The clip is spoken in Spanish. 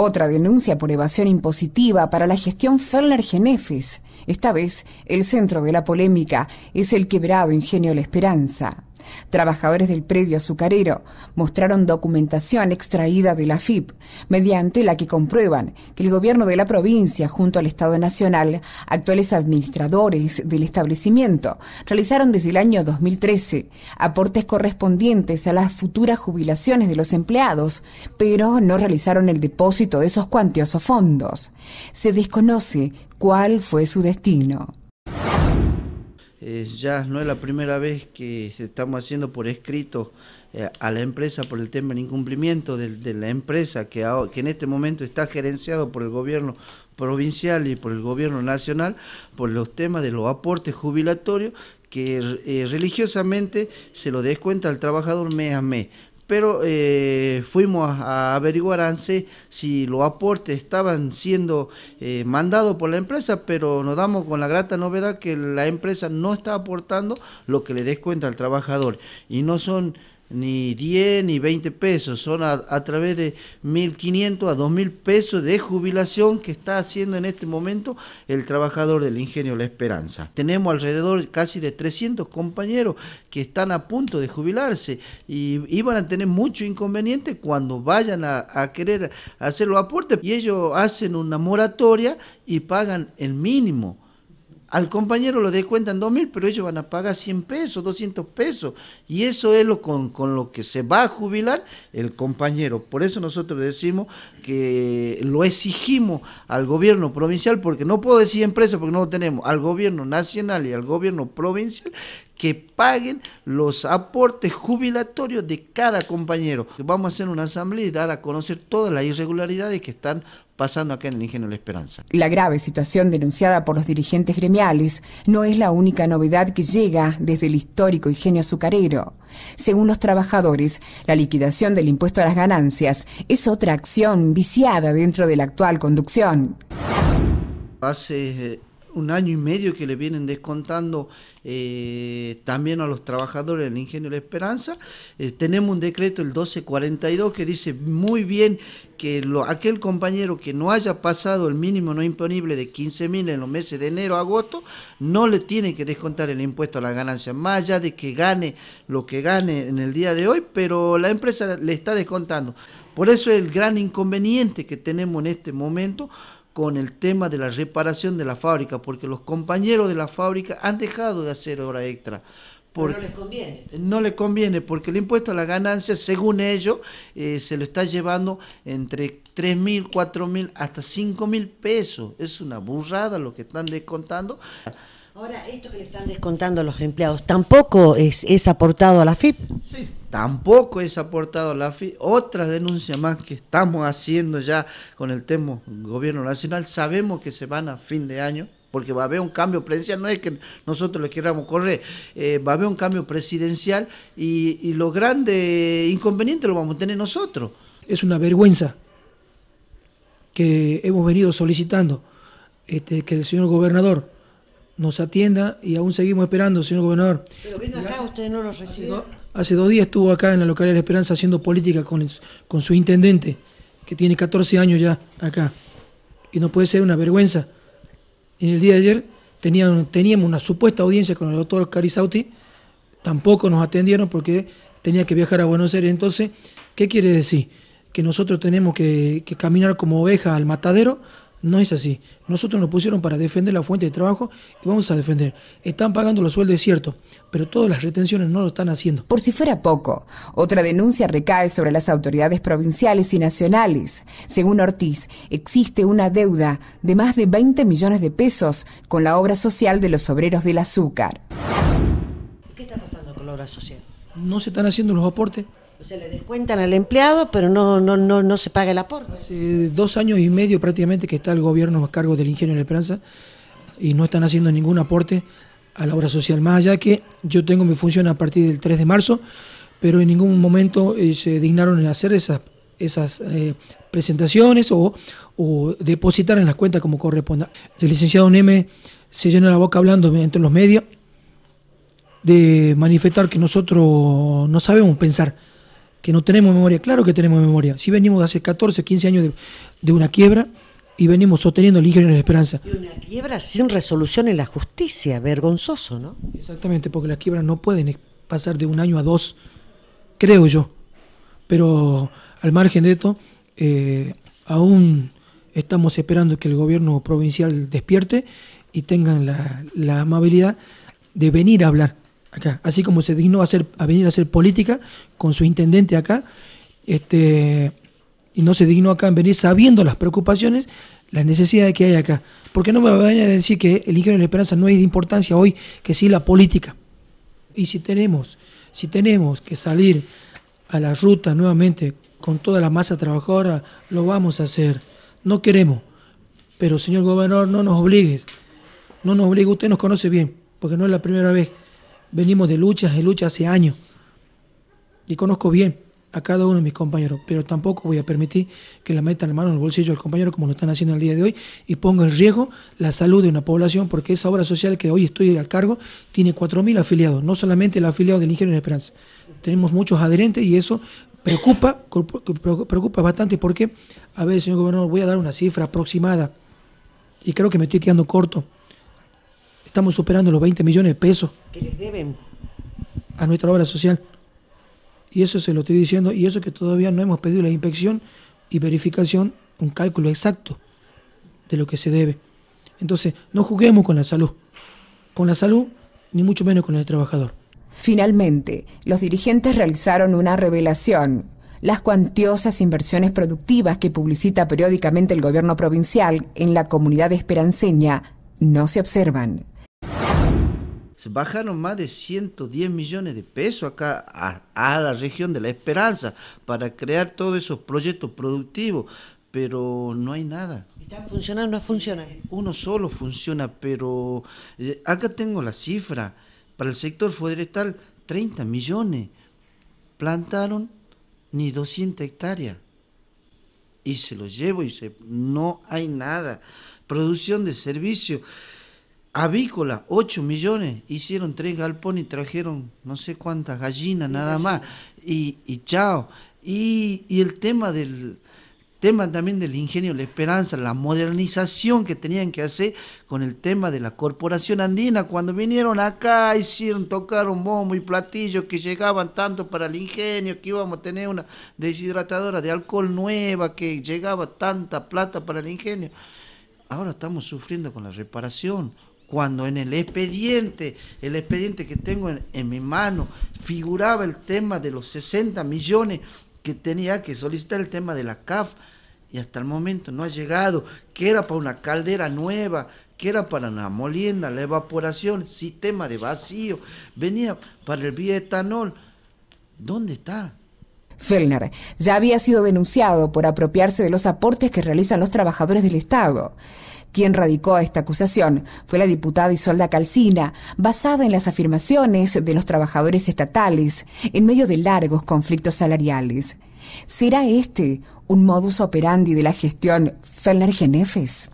Otra denuncia por evasión impositiva para la gestión ferner genefes Esta vez, el centro de la polémica es el quebrado Ingenio La Esperanza. Trabajadores del predio azucarero mostraron documentación extraída de la FIP, mediante la que comprueban que el gobierno de la provincia junto al Estado Nacional, actuales administradores del establecimiento, realizaron desde el año 2013 aportes correspondientes a las futuras jubilaciones de los empleados, pero no realizaron el depósito de esos cuantiosos fondos. Se desconoce cuál fue su destino ya no es la primera vez que estamos haciendo por escrito eh, a la empresa por el tema del incumplimiento de, la empresa que, en este momento está gerenciado por el gobierno provincial y por el gobierno nacional por los temas de los aportes jubilatorios que eh, religiosamente se lo descuenta al trabajador mes a mes pero eh, fuimos a, averiguar si los aportes estaban siendo eh, mandados por la empresa, pero nos damos con la grata novedad que la empresa no está aportando lo que le des cuenta al trabajador y no son ni 10 ni 20 pesos, son a, través de 1.500 a 2.000 pesos de jubilación que está haciendo en este momento el trabajador del ingenio La Esperanza. Tenemos alrededor casi de 300 compañeros que están a punto de jubilarse y, iban van a tener mucho inconveniente cuando vayan a, a querer hacer los aportes y ellos hacen una moratoria y pagan el mínimo al compañero lo descuentan 2.000, pero ellos van a pagar 100 pesos, 200 pesos. Y eso es lo con, con, lo que se va a jubilar el compañero. Por eso nosotros decimos que lo exigimos al gobierno provincial, porque no puedo decir empresa, porque no lo tenemos, al gobierno nacional y al gobierno provincial que paguen los aportes jubilatorios de cada compañero. Vamos a hacer una asamblea y dar a conocer todas las irregularidades que están pasando acá en el Ingenio La Esperanza. La grave situación denunciada por los dirigentes gremiales no es la única novedad que llega desde el histórico ingenio azucarero. Según los trabajadores, la liquidación del impuesto a las ganancias es otra acción viciada dentro de la actual conducción. Hace eh, un año y medio que le vienen descontando eh, también a los trabajadores del Ingenio de Esperanza. Eh, tenemos un decreto, el 1242, que dice muy bien que lo, aquel compañero que no haya pasado el mínimo no imponible de 15.000 en los meses de enero a agosto, no le tiene que descontar el impuesto a la ganancia, más allá de que gane lo que gane en el día de hoy, pero la empresa le está descontando. Por eso es el gran inconveniente que tenemos en este momento, con el tema de la reparación de la fábrica, porque los compañeros de la fábrica han dejado de hacer hora extra. Porque no les conviene. No les conviene, porque el impuesto a la ganancia, según ellos, eh, se lo está llevando entre 3 mil, 4 mil, hasta 5 mil pesos. Es una burrada lo que están descontando. Ahora, esto que le están descontando a los empleados, ¿tampoco es, es aportado a la FIP? Sí, tampoco es aportado la FI... Otra denuncia más que estamos haciendo ya con el tema gobierno nacional, sabemos que se van a fin de año, porque va a haber un cambio presidencial, no es que nosotros lo queramos correr, eh, va a haber un cambio presidencial y, los grandes inconvenientes lo vamos a tener nosotros. Es una vergüenza que hemos venido solicitando este, que el señor gobernador nos atienda y aún seguimos esperando, señor gobernador. Pero acá, usted no nos recibe. Hace dos días estuvo acá en la localidad de La Esperanza haciendo política con, su intendente, que tiene 14 años ya acá. Y no puede ser una vergüenza. En el día de ayer teníamos, una supuesta audiencia con el doctor Carisauti tampoco nos atendieron porque tenía que viajar a Buenos Aires. Entonces, ¿qué quiere decir? Que nosotros tenemos que, que caminar como oveja al matadero no es así. Nosotros nos pusieron para defender la fuente de trabajo y vamos a defender. Están pagando los sueldos, cierto, pero todas las retenciones no lo están haciendo. Por si fuera poco, otra denuncia recae sobre las autoridades provinciales y nacionales. Según Ortiz, existe una deuda de más de 20 millones de pesos con la obra social de los obreros del azúcar. ¿Qué está pasando con la obra social? No se están haciendo los aportes, se le descuentan al empleado, pero no, no, no, no se paga el aporte. Hace dos años y medio prácticamente que está el gobierno a cargo del ingenio de Esperanza y no están haciendo ningún aporte a la obra social, más allá que yo tengo mi función a partir del 3 de marzo, pero en ningún momento eh, se dignaron en hacer esas, esas eh, presentaciones o, o, depositar en las cuentas como corresponda. El licenciado Neme se llena la boca hablando entre los medios de manifestar que nosotros no sabemos pensar que no tenemos memoria. Claro que tenemos memoria. Si venimos hace 14, 15 años de, una quiebra y venimos sosteniendo el ingenio de la esperanza. Y una quiebra sin resolución en la justicia, vergonzoso, ¿no? Exactamente, porque las quiebras no pueden pasar de un año a dos, creo yo. Pero al margen de esto, eh, aún estamos esperando que el gobierno provincial despierte y tengan la amabilidad de venir a hablar acá, así como se dignó a, hacer, a venir a hacer política con su intendente acá, este, y no se dignó acá en venir sabiendo las preocupaciones, las necesidades que hay acá. Porque no me va a decir que el ingeniero de la esperanza no es de importancia hoy, que sí la política. Y si tenemos, si tenemos que salir a la ruta nuevamente con toda la masa trabajadora, lo vamos a hacer. No queremos. Pero señor gobernador, no nos obligues. No nos obligue, usted nos conoce bien, porque no es la primera vez venimos de luchas, de luchas hace años. Y conozco bien a cada uno de mis compañeros, pero tampoco voy a permitir que la metan la mano en el bolsillo del compañero como lo están haciendo el día de hoy y ponga en riesgo la salud de una población porque esa obra social que hoy estoy al cargo tiene 4.000 afiliados, no solamente el afiliado del Ingenio de Esperanza. Tenemos muchos adherentes y eso preocupa, preocupa bastante porque, a ver, señor gobernador, voy a dar una cifra aproximada y creo que me estoy quedando corto. Estamos superando los 20 millones de pesos. Que les deben. A nuestra obra social. Y eso se lo estoy diciendo, y eso que todavía no hemos pedido la inspección y verificación, un cálculo exacto de lo que se debe. Entonces, no juguemos con la salud. Con la salud, ni mucho menos con el trabajador. Finalmente, los dirigentes realizaron una revelación. Las cuantiosas inversiones productivas que publicita periódicamente el gobierno provincial en la comunidad esperanceña no se observan se bajaron más de 110 millones de pesos acá a, la región de la Esperanza para crear todos esos proyectos productivos, pero no hay nada. ¿está funcionando o no funciona Uno solo funciona, pero eh, acá tengo la cifra. Para el sector forestal, 30 millones. Plantaron ni 200 hectáreas. Y se los llevo y se, no hay nada. Producción de servicios. Avícola, 8 millones, hicieron tres galpones y trajeron no sé cuántas gallinas nada más. Y, y chao. Y, el tema del tema también del ingenio, la esperanza, la modernización que tenían que hacer con el tema de la corporación andina. Cuando vinieron acá, hicieron, tocaron bombo y platillo que llegaban tanto para el ingenio, que íbamos a tener una deshidratadora de alcohol nueva, que llegaba tanta plata para el ingenio. Ahora estamos sufriendo con la reparación cuando en el expediente, el expediente que tengo en, mi mano, figuraba el tema de los 60 millones que tenía que solicitar el tema de la CAF y hasta el momento no ha llegado, que era para una caldera nueva, que era para la molienda, la evaporación, sistema de vacío, venía para el bioetanol. ¿Dónde está? Fellner ya había sido denunciado por apropiarse de los aportes que realizan los trabajadores del Estado. Quien radicó esta acusación fue la diputada Isolda Calcina, basada en las afirmaciones de los trabajadores estatales en medio de largos conflictos salariales. ¿Será este un modus operandi de la gestión Ferner Genefes?